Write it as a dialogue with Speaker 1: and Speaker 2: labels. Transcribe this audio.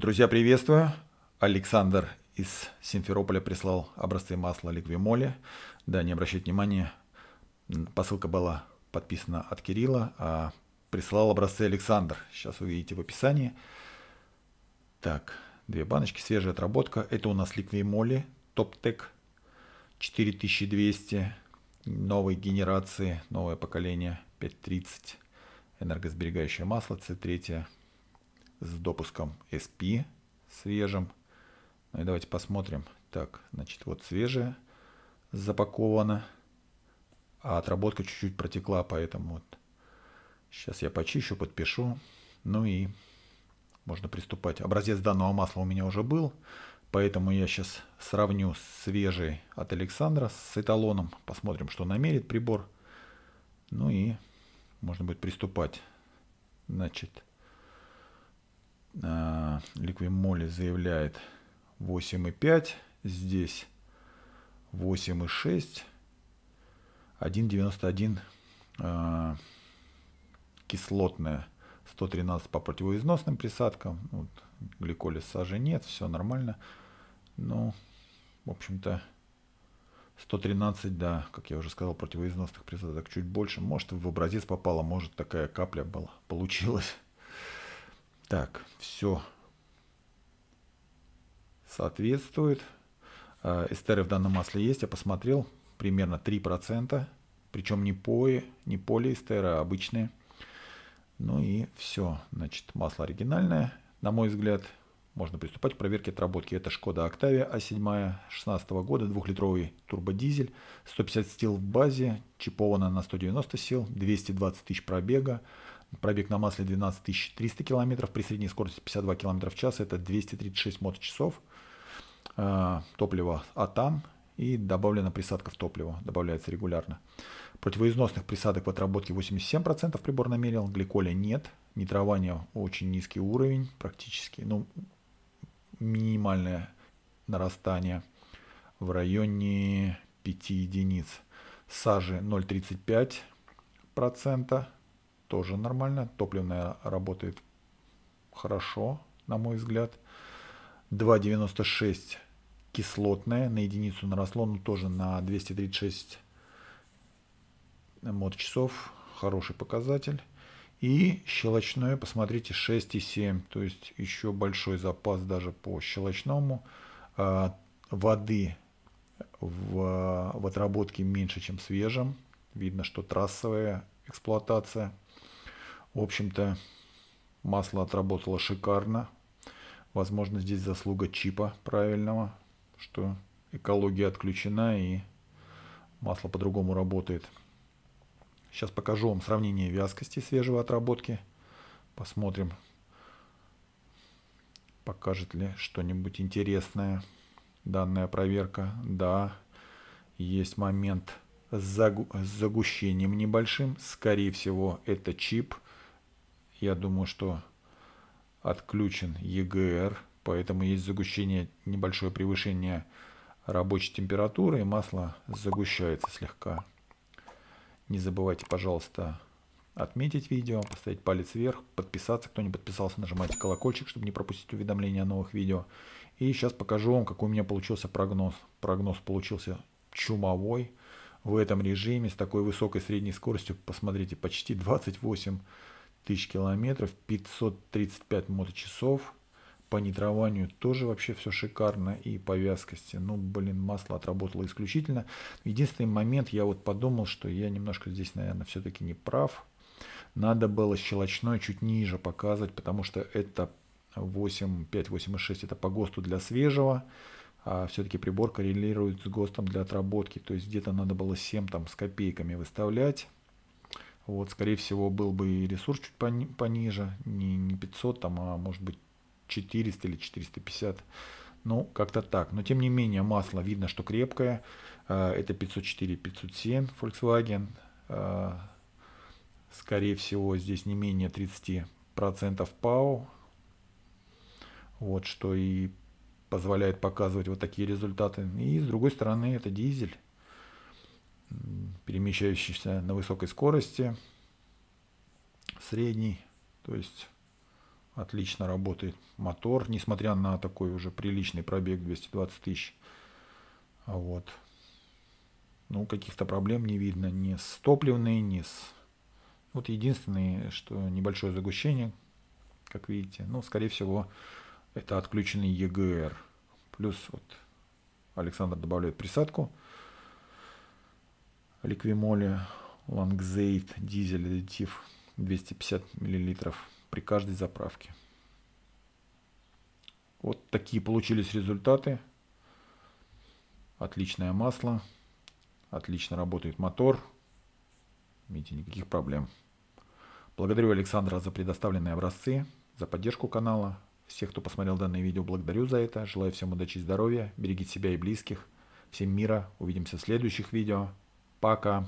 Speaker 1: Друзья, приветствую. Александр из Симферополя прислал образцы масла ликвимоли. Да, не обращайте внимания, посылка была подписана от Кирилла, а прислал образцы Александр. Сейчас увидите в описании. Так, две баночки, свежая отработка. Это у нас ликвимоли, топтек 4200, новой генерации, новое поколение 530, энергосберегающее масло C3, с допуском SP свежим. Ну и давайте посмотрим. Так, значит, вот свежее запаковано. А отработка чуть-чуть протекла, поэтому вот сейчас я почищу, подпишу. Ну и можно приступать. Образец данного масла у меня уже был, поэтому я сейчас сравню свежий от Александра с эталоном. Посмотрим, что намерит прибор. Ну и можно будет приступать. Значит, а, Ликвимоли заявляет 8,5, здесь 8,6, 1,91 а, кислотная, 113 по противоизносным присадкам. Вот, гликолиз сажи нет, все нормально. Ну, в общем-то, 113, да, как я уже сказал, противоизносных присадок чуть больше. Может, в образец попала, может, такая капля была, получилась. Так, все соответствует. А, эстеры в данном масле есть, я посмотрел, примерно 3%. Причем не, по, не полиэстеры, а обычные. Ну и все. Значит, масло оригинальное, на мой взгляд. Можно приступать к проверке отработки. Это Шкода Октавия А7 16 года, 2-литровый турбодизель, 150 сил в базе, чипована на 190 сил, 220 тысяч пробега, Пробег на масле 12 300 км, при средней скорости 52 км в час, это 236 моточасов. Э, топливо АТАМ и добавлено в топливо добавляется регулярно. Противоизносных присадок в отработке 87% прибор намерил, гликоля нет, нитрования очень низкий уровень практически, ну, минимальное нарастание в районе 5 единиц. Сажи 0,35%, тоже нормально. Топливная работает хорошо, на мой взгляд. 2,96 кислотная на единицу наросло, но тоже на 236 мод часов. Хороший показатель. И щелочное, посмотрите, 6,7. То есть еще большой запас даже по щелочному. А, воды в, в отработке меньше, чем свежем. Видно, что трассовая эксплуатация – в общем-то, масло отработало шикарно. Возможно, здесь заслуга чипа правильного, что экология отключена и масло по-другому работает. Сейчас покажу вам сравнение вязкости свежего отработки. Посмотрим, покажет ли что-нибудь интересное данная проверка. Да, есть момент с загущением небольшим. Скорее всего, это чип – я думаю, что отключен ЕГР, поэтому есть загущение, небольшое превышение рабочей температуры, и масло загущается слегка. Не забывайте, пожалуйста, отметить видео, поставить палец вверх, подписаться. Кто не подписался, нажимайте колокольчик, чтобы не пропустить уведомления о новых видео. И сейчас покажу вам, какой у меня получился прогноз. Прогноз получился чумовой в этом режиме с такой высокой средней скоростью. Посмотрите, почти 28 тысяч километров, 535 моточасов. По нитрованию тоже вообще все шикарно и по вязкости. Ну, блин, масло отработало исключительно. Единственный момент, я вот подумал, что я немножко здесь, наверное, все-таки не прав. Надо было щелочной чуть ниже показывать, потому что это 85 86 это по ГОСТу для свежего, а все-таки прибор коррелирует с ГОСТом для отработки. То есть где-то надо было 7 там, с копейками выставлять. Вот, скорее всего, был бы ресурс чуть пони пониже, не, не 500, там, а может быть 400 или 450. Ну, как-то так. Но, тем не менее, масло видно, что крепкое. Э, это 504, 507 Volkswagen. Э, скорее всего, здесь не менее 30% ПАУ. Вот, что и позволяет показывать вот такие результаты. И, с другой стороны, это дизель перемещающийся на высокой скорости, средний, то есть отлично работает мотор, несмотря на такой уже приличный пробег 220 тысяч. Вот. Ну, каких-то проблем не видно ни с топливной, ни с... Вот единственное, что небольшое загущение, как видите. Ну, скорее всего, это отключенный EGR. Плюс вот Александр добавляет присадку ликвимоли, лангзейт, дизель, аддитив 250 мл при каждой заправке. Вот такие получились результаты. Отличное масло, отлично работает мотор. Видите, никаких проблем. Благодарю Александра за предоставленные образцы, за поддержку канала. Всех, кто посмотрел данное видео, благодарю за это. Желаю всем удачи и здоровья. Берегите себя и близких. Всем мира. Увидимся в следующих видео. Пока.